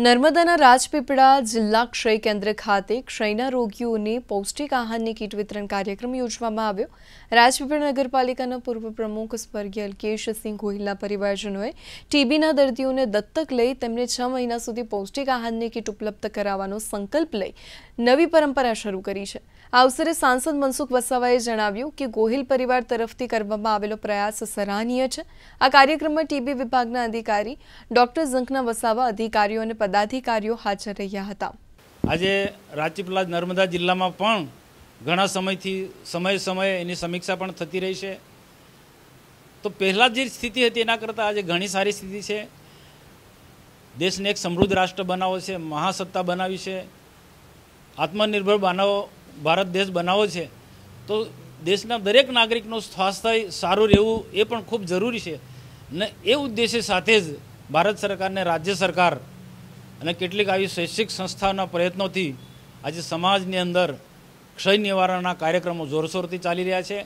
નર્મદાના રાજપીપળા જિલ્લા ક્ષય કેન્દ્ર ખાતે ક્ષયના રોગીઓને પૌષ્ટિક આહારની કીટ વિતરણ કાર્યક્રમ યોજવામાં આવ્યો રાજપીપળા નગરપાલિકાના પૂર્વ પ્રમુખ સ્વર્ગીય અલ્કેશસિંહ ગોહિલના પરિવારજનોએ ટીબીના દર્દીઓને દત્તક લઈ તેમને છ મહિના સુધી પૌષ્ટિક આહારની કીટ ઉપલબ્ધ કરાવવાનો સંકલ્પ લઈ નવી પરંપરા શરૂ કરી છે આ અવસરે સાંસદ મનસુખ વસાવાએ જણાવ્યું કે ગોહિલ પરિવાર તરફથી કરવામાં આવેલો પ્રયાસ સરાહનીય છે આ કાર્યક્રમમાં ટીબી વિભાગના અધિકારી ડોક્ટર ઝંખના વસાવા અધિકારીઓને પદાધિકારીઓ હાજર રહ્યા હતા આજે રાજપીપલા નર્મદા જિલ્લામાં પણ ઘણા સમયથી સમય સમયે એની સમીક્ષા પણ થતી રહી છે તો પહેલાં જે સ્થિતિ હતી એના કરતાં આજે ઘણી સારી સ્થિતિ છે દેશને એક સમૃદ્ધ રાષ્ટ્ર બનાવો છે મહાસત્તા બનાવી છે આત્મનિર્ભર બનાવો ભારત દેશ બનાવો છે તો દેશના દરેક નાગરિકનું સ્વાસ્થ્ય સારું રહેવું એ પણ ખૂબ જરૂરી છે ને એ ઉદ્દેશ્ય સાથે જ ભારત સરકારને રાજ્ય સરકાર અને કેટલીક આવી શૈક્ષિક સંસ્થાના પ્રયત્નોથી આજે સમાજની અંદર ક્ષય નિવારણના કાર્યક્રમો જોરશોરથી ચાલી રહ્યા છે